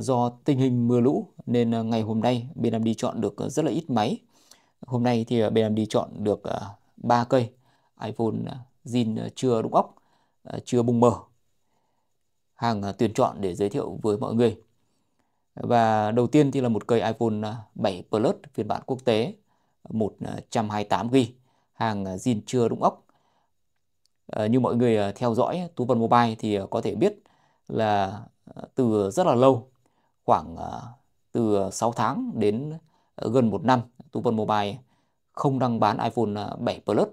Do tình hình mưa lũ nên à, ngày hôm nay bên em đi chọn được à, rất là ít máy. Hôm nay thì à, bên em đi chọn được 3 cây iPhone zin chưa đúc ốc chưa bung mở. Hàng tuyển chọn để giới thiệu với mọi người. Và đầu tiên thì là một cây iPhone 7 Plus phiên bản quốc tế 128GB, hàng zin chưa đúc ốc Như mọi người theo dõi Tú Vân Mobile thì có thể biết là từ rất là lâu khoảng ờ, từ 6 tháng đến ờ, gần một năm Tu Mobile không đăng bán iPhone 7 ờ, Plus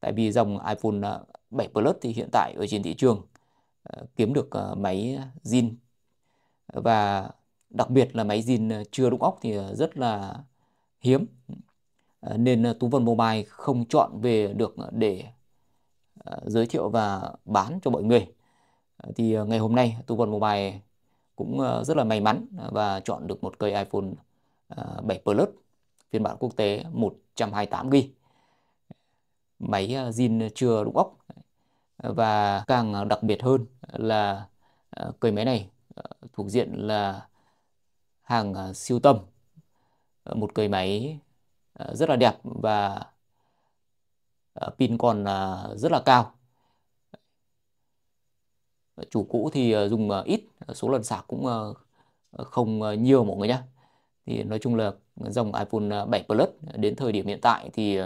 tại vì dòng iPhone 7 Plus thì hiện tại ở trên thị trường kiếm được máy zin và đặc biệt là máy zin chưa đúc ốc thì rất là hiếm nên Tú Vân Mobile không chọn về được để giới thiệu và bán cho mọi người thì ngày hôm nay Tú Vân Mobile cũng ờ, rất là may mắn ờ, và chọn được một cây iPhone 7 ờ, Plus phiên bản quốc tế 128GB. Máy zin chưa đụng ốc và càng đặc biệt hơn là cây máy này thuộc diện là hàng siêu tầm một cây máy rất là đẹp và pin còn rất là cao chủ cũ thì ờ, dùng ờ, ít ờ, số lần sạc cũng không nhiều mọi người nhé thì nói chung là dòng iPhone 7 Plus đến thời điểm hiện tại thì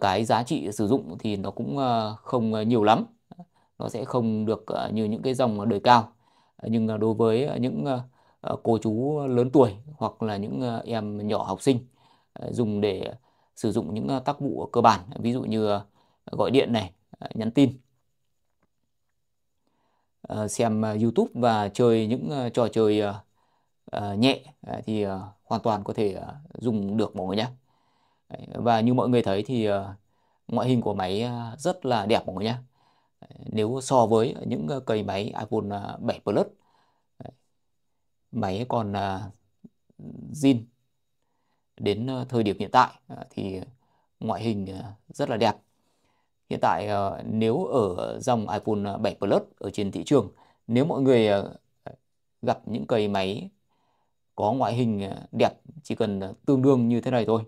cái giá trị sử dụng thì nó cũng không nhiều lắm nó sẽ không được như những cái dòng đời cao nhưng đối với những cô chú lớn tuổi hoặc là những em nhỏ học sinh dùng để sử dụng những tác vụ cơ bản ví dụ như gọi điện này nhắn tin uh, xem uh, YouTube và chơi những uh, trò chơi uh, uh, nhẹ uh, thì uh, hoàn toàn có thể uh, dùng được mọi người nhé. Và như mọi người thấy thì uh, ngoại hình của máy uh, rất là đẹp mọi người nhé. Nếu so với những uh, cây máy iPhone 7 Plus, máy còn uh, zin đến thời điểm hiện tại thì ngoại hình rất là đẹp Hiện tại ờ, nếu ở dòng iPhone 7 ờ, Plus ở trên thị trường, nếu mọi người ờ, gặp những cây máy có ngoại hình đẹp chỉ cần tương đương như thế này thôi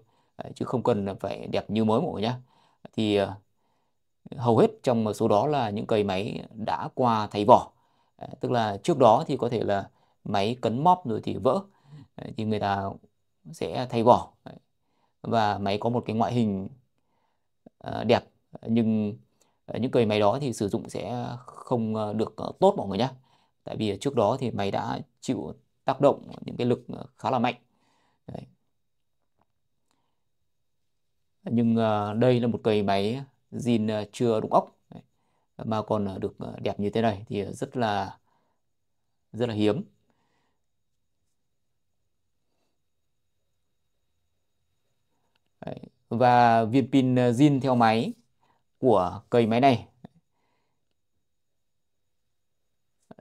chứ không cần phải đẹp như mới mọi người nhé thì hầu hết trong số đó là những cây máy đã qua thay vỏ tức là trước đó thì có thể là máy cấn móp rồi thì vỡ thì người ta sẽ thay vỏ và máy có một cái ngoại hình đẹp nhưng ờ, những cái máy đó thì sử dụng sẽ không ờ, được ờ, tốt mọi người nhé tại vì trước đó thì máy đã chịu tác động những cái lực khá là mạnh Đấy. nhưng đây là một cây máy zin chưa đụng ốc mà còn được đẹp như thế này thì rất là rất là hiếm và viên pin zin theo máy của cây máy này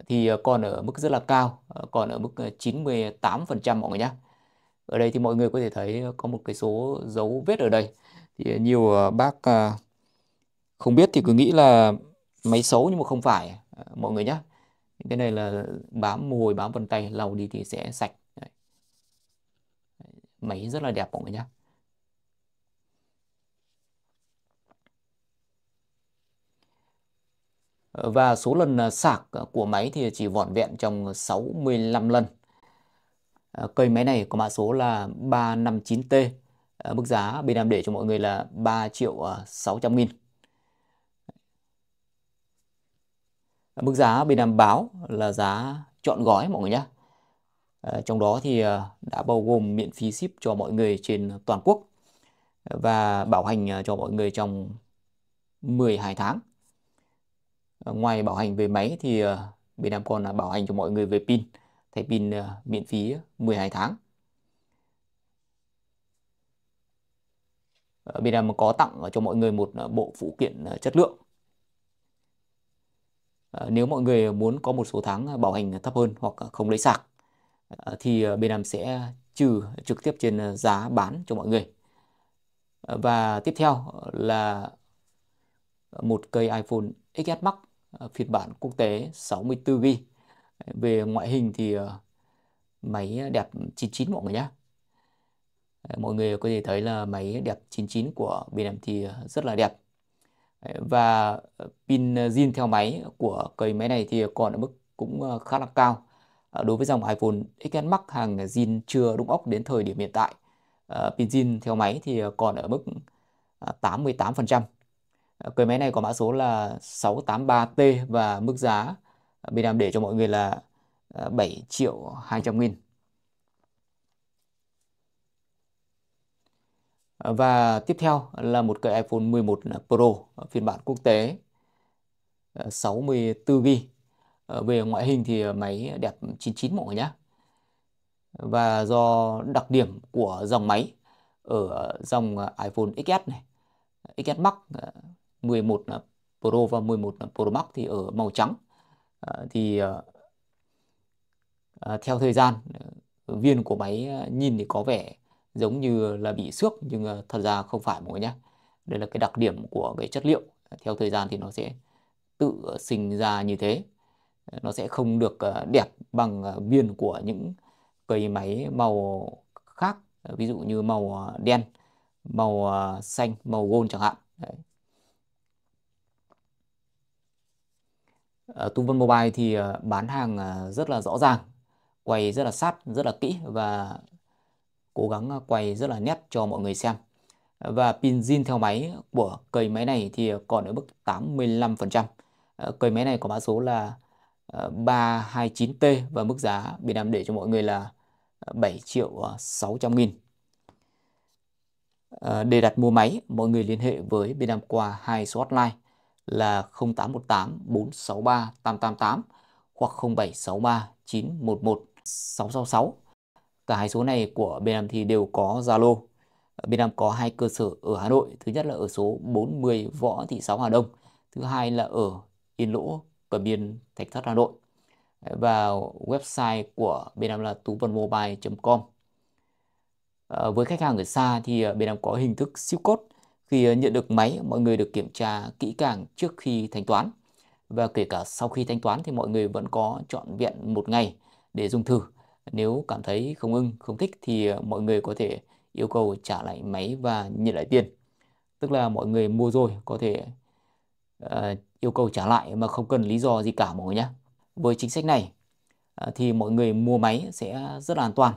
thì ờ, còn ở mức rất là cao, ờ, còn ở mức 98% ờ, mọi người nhé. Ở đây thì mọi người có thể thấy có một cái số dấu vết ở đây. Thì nhiều bác không biết thì cứ nghĩ là máy xấu nhưng mà không phải mọi người nhé. Cái này là bám mồ hôi, bám vân tay, lau đi thì sẽ sạch. Máy rất là đẹp mọi người nhé. và số lần à, sạc à, của máy thì chỉ vỏn vẹn trong 65 lần. À, cây máy này có mã số là 359T, mức giá bên em để cho mọi người là 3 triệu 600 nghìn. Mức giá bên em báo là giá chọn gói mọi người nhé. Trong đó thì đã bao gồm miễn phí ship cho mọi người trên toàn quốc và bảo hành cho mọi người trong 12 tháng. Ờ, ngoài bảo hành về máy thì bên em còn bảo hành cho mọi người về pin, thay pin ờ, miễn phí 12 ờ, tháng. Bên em có tặng cho mọi người một bộ phụ kiện chất lượng. Nếu mọi người muốn có một số tháng bảo hành thấp hơn hoặc không lấy sạc thì bên em sẽ trừ trực tiếp trên giá bán cho mọi người. Và tiếp theo là một cây iPhone XS Max Ờ, phiên bản quốc tế 64GB về ngoại hình thì ờ, máy đẹp 99 mọi người nhé ờ, mọi người có thể thấy là máy đẹp 99 của bên em thì rất là đẹp và pin zin theo máy của cây máy này thì còn ở mức cũng khá là cao đối với dòng iPhone XS Max hàng zin chưa đụng ốc đến thời điểm hiện tại pin zin theo máy thì còn ở mức 88% Ờ, cái máy này có mã số là 683T và mức giá ờ, bên em để cho mọi người là 7 ờ, triệu 200 nghìn. Và tiếp theo là một cái iPhone 11 Pro phiên bản quốc tế 64GB. Về ngoại hình thì máy đẹp 99 mọi người nhé. Và do đặc điểm của dòng máy ở dòng iPhone XS này, XS Max 11 là Pro và 11 là Pro Max thì ở màu trắng à, thì à, theo thời gian viên của máy nhìn thì có vẻ giống như là bị xước nhưng thật ra không phải mọi người nhé đây là cái đặc điểm của cái chất liệu theo thời gian thì nó sẽ tự sinh ra như thế nó sẽ không được đẹp bằng viên của những cây máy màu khác ví dụ như màu đen màu xanh màu gold chẳng hạn Đấy. Ờ, tu Vân Mobile thì ờ, bán hàng ờ, rất là rõ ràng, quay rất là sát, rất là kỹ và cố gắng quay rất là nét cho mọi người xem. Và pin zin theo máy của cầy máy này thì còn ở mức 85%. Cầy máy này có mã số là 329T và mức giá Việt Nam để cho mọi người là 7 triệu 600 nghìn. Để đặt mua máy, mọi người liên hệ với Việt Nam qua hai số hotline là 0818 463 888 hoặc 0763 911 666. Cả hai số này của bên em thì đều có Zalo. Bên em có hai cơ sở ở Hà Nội, thứ nhất là ở số 40 Võ Thị Sáu Hà Đông, thứ hai là ở Yên Lỗ, Cẩm Biên, Thạch Thất Hà Nội. Và website của bên em là tú com à, Với khách hàng ở xa thì ờ, bên em có hình thức ship code khi nhận được máy, mọi người được kiểm tra kỹ càng trước khi thanh toán. Và kể cả sau khi thanh toán thì mọi người vẫn có chọn vẹn một ngày để dùng thử. Nếu cảm thấy không ưng, không thích thì ờ, mọi người có thể yêu cầu trả lại máy và nhận lại tiền. Tức là mọi người mua rồi có thể uh, yêu cầu trả lại mà không cần lý do gì cả mọi người nhé. Với chính sách này uh, thì mọi người mua máy sẽ rất là an toàn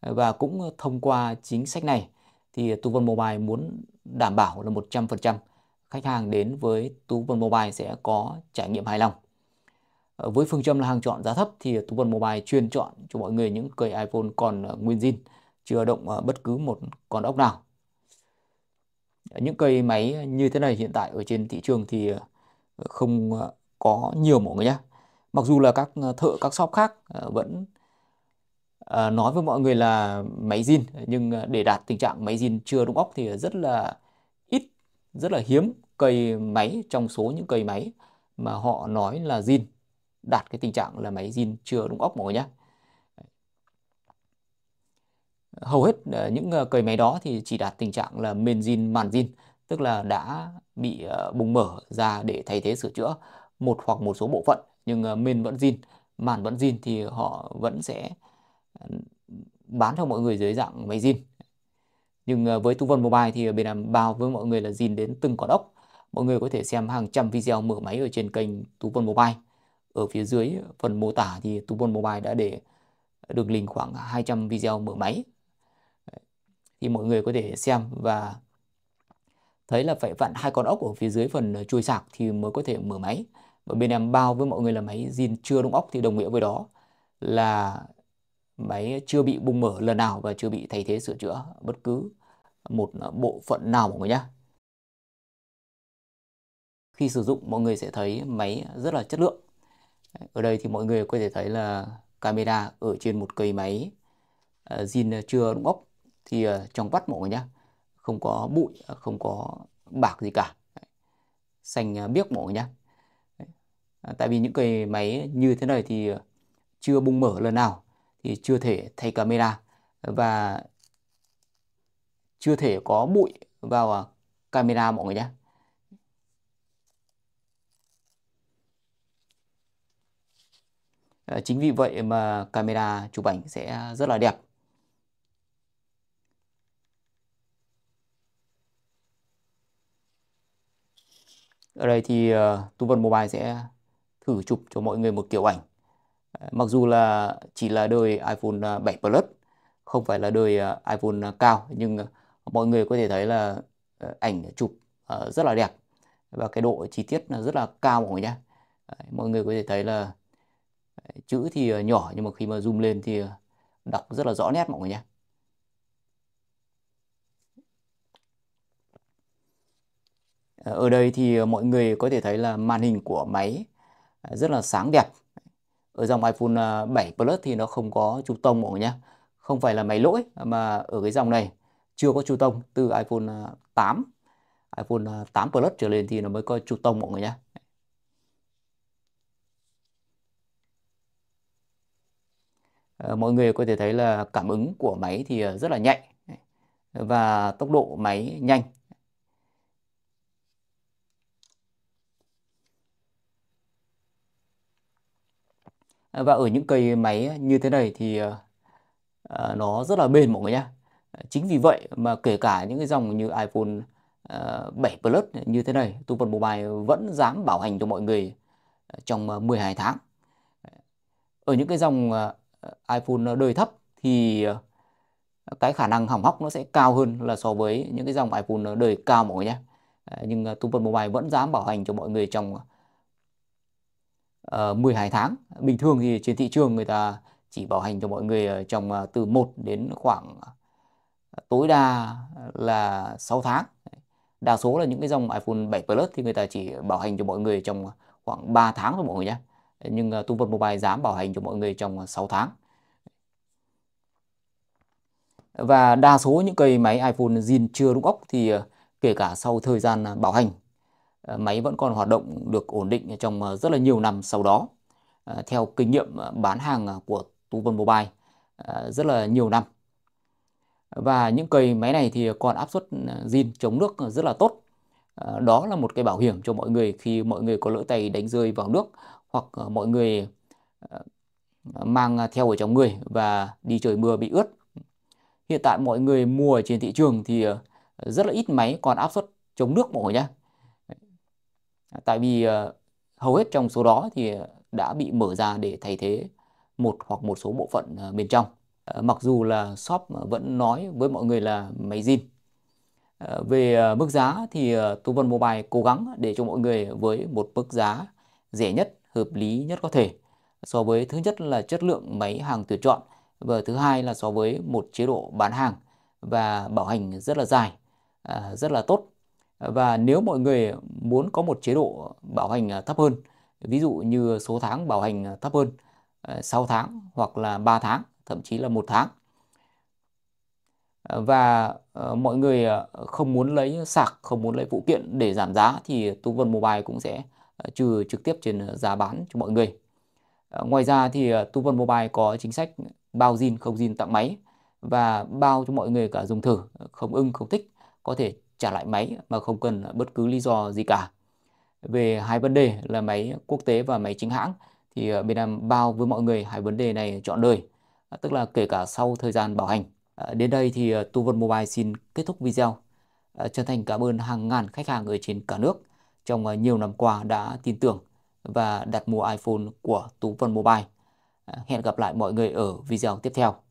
và cũng thông qua chính sách này thì Tu Vân Mobile muốn đảm bảo là 100% khách hàng đến với Tú Vân Mobile sẽ có trải nghiệm hài lòng. Ờ, với phương châm là hàng chọn giá thấp thì Tú Vân Mobile chuyên chọn cho mọi người những cây iPhone còn ờ, nguyên zin, chưa động ờ, bất cứ một con ốc nào. Những cây máy như thế này hiện tại ở trên thị trường thì không có nhiều mọi người nhé. Mặc dù là các thợ các shop khác vẫn Ờ, nói với mọi người là máy zin nhưng ờ, để đạt tình trạng máy zin chưa đúng ốc thì rất là ít rất là hiếm cây máy trong số những cây máy mà họ nói là zin đạt cái tình trạng là máy zin chưa đúng ốc mọi người nhé hầu hết ờ, những cây máy đó thì chỉ đạt tình trạng là mền zin màn zin tức là đã bị bùng mở ra để thay thế sửa chữa một hoặc một số bộ phận nhưng mền vẫn zin màn vẫn zin thì họ vẫn sẽ bán cho mọi người dưới dạng máy zin nhưng ờ, với Tu Vân Mobile thì bên em bao với mọi người là zin đến từng con ốc mọi người có thể xem hàng trăm video mở máy ở trên kênh Tu Vân Mobile ở phía dưới phần mô tả thì Tu Vân Mobile đã để đường link khoảng 200 video mở máy thì mọi người có thể xem và thấy là phải vặn hai con ốc ở phía dưới phần ờ, chui sạc thì mới có thể mở máy và bên em bao với mọi người là máy zin chưa đúng ốc thì đồng nghĩa với đó là máy chưa bị bung mở lần nào và chưa bị thay thế sửa chữa bất cứ một ờ, bộ phận nào mọi người nhé. Khi sử dụng mọi người sẽ thấy máy rất là chất lượng. Ở đây thì mọi người có thể thấy là camera ở trên một cây máy ờ, zin chưa đóng ốc thì ờ, trong vắt mọi người nhé. Không có bụi, không có bạc gì cả. Xanh biếc mọi người nhé. Tại vì những cây máy như thế này thì chưa bung mở lần nào thì chưa thể thay camera và chưa thể có bụi vào à, camera mọi người nhé. Ờ, chính vì vậy mà camera chụp ảnh sẽ rất là đẹp. Ở đây thì uh, ờ, Tu Vân Mobile sẽ thử chụp cho mọi người một kiểu ảnh mặc dù là chỉ là đời iPhone 7 à, Plus không phải là đời à, iPhone à, cao nhưng mọi người có thể thấy là ờ, ảnh chụp ờ, rất là đẹp và cái độ chi tiết là rất là cao mọi người nhé mọi người có thể thấy là ờ, chữ thì nhỏ nhưng mà khi mà zoom lên thì đọc rất là rõ nét mọi người nhé ở đây thì mọi người có thể thấy là màn hình của máy rất là sáng đẹp ở dòng iPhone 7 à, Plus thì nó không có chu tông mọi người nhé không phải là máy lỗi mà ở cái dòng này chưa có chu tông từ iPhone 8 à, iPhone 8 à, Plus trở lên thì nó mới có chu tông mọi người nhé ờ, mọi người có thể thấy là cảm ứng của máy thì rất là nhạy và tốc độ máy nhanh Ờ, và ở những cây máy như thế này thì ờ, ờ, nó rất là bền mọi người nhé chính vì vậy mà kể cả những cái dòng như iPhone 7 Plus như thế này tu Vân Mobile vẫn dám bảo hành cho mọi người trong 12 tháng ở những cái dòng iPhone đời thấp thì cái khả năng hỏng hóc nó sẽ cao hơn là so với những cái dòng iPhone đời cao mọi người nhé nhưng Tumper Mobile vẫn dám bảo hành cho mọi người trong uh, ờ, 12 tháng. Bình thường thì trên thị trường người ta chỉ bảo hành cho mọi người trong uh, từ 1 đến khoảng ờ, tối đa là 6 tháng. Đa số là những cái dòng iPhone 7 Plus thì người ta chỉ bảo hành cho mọi người trong khoảng 3 tháng thôi mọi người nhé. Nhưng uh, Tung Vật Mobile dám bảo hành cho mọi người trong 6 tháng. Và đa số những cây máy iPhone zin chưa đúng ốc thì kể cả sau thời gian bảo hành Ờ, máy vẫn còn hoạt động được ổn định trong ờ, rất là nhiều năm sau đó. Ờ, theo kinh nghiệm bán hàng của Tu Vân Mobile rất là nhiều năm. Và những cây máy này thì còn áp suất ừ, zin chống nước rất là tốt. Đó là một cái bảo hiểm cho mọi người khi mọi người có lỡ tay đánh rơi vào nước hoặc mọi người mang theo ở trong người và đi trời mưa bị ướt. Hiện tại mọi người mua trên thị trường thì rất là ít máy còn áp suất chống nước mọi người nhé À, tại vì ờ, hầu hết trong số đó thì ờ, đã bị mở ra để thay thế một hoặc một số bộ phận ờ, bên trong mặc dù là shop vẫn nói với mọi người là máy zin về mức giá thì Tú Vân Mobile cố gắng để cho mọi người với một mức giá rẻ nhất, hợp lý nhất có thể so với thứ nhất là chất lượng máy hàng tuyển chọn và thứ hai là so với một chế độ bán hàng và bảo hành rất là dài, à, rất là tốt và nếu mọi người muốn có một chế độ bảo hành à, thấp hơn ví dụ như số tháng bảo hành à, thấp hơn 6 à, tháng hoặc là 3 tháng thậm chí là một tháng và ờ, mọi người không muốn lấy sạc không muốn lấy phụ kiện để giảm giá thì tú vân mobile cũng sẽ trừ trực tiếp trên giá bán cho mọi người ờ, ngoài ra thì tú vân mobile có chính sách bao zin không zin tặng máy và bao cho mọi người cả dùng thử không ưng không thích có thể trả lại máy mà không cần bất cứ lý do gì cả. Về hai vấn đề là máy quốc tế và máy chính hãng thì bên ờ, em bao với mọi người hai vấn đề này chọn đời, à, tức là kể cả sau thời gian bảo hành. À, đến đây thì ờ, Tu Vân Mobile xin kết thúc video. À, chân thành cảm ơn hàng ngàn khách hàng ở trên cả nước trong ờ, nhiều năm qua đã tin tưởng và đặt mua iPhone của Tu Vân Mobile. Hẹn gặp lại mọi người ở video tiếp theo.